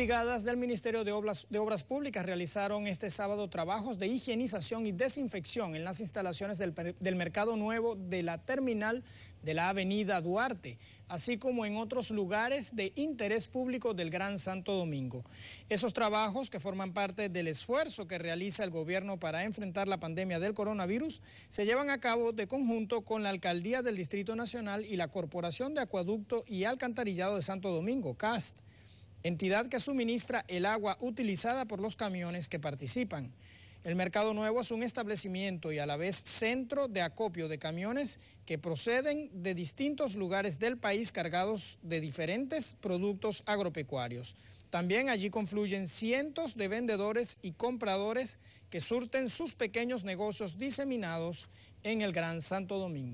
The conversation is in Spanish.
Brigadas del Ministerio de Obras, Públicas realizaron este sábado trabajos de higienización y desinfección en las instalaciones del, Mercado Nuevo de la terminal de la Avenida Duarte, así como en otros lugares de interés público del Gran Santo Domingo. Esos trabajos, que forman parte del esfuerzo que realiza el gobierno para enfrentar la pandemia del coronavirus, se llevan a cabo de conjunto con la Alcaldía del Distrito Nacional y la Corporación de Acueducto y Alcantarillado de Santo Domingo, CAST entidad que suministra el agua utilizada por los camiones que participan. El Mercado Nuevo es un establecimiento y a la vez centro de acopio de camiones que proceden de distintos lugares del país cargados de diferentes productos agropecuarios. También allí confluyen cientos de vendedores y compradores que surten sus pequeños negocios diseminados en el Gran Santo Domingo.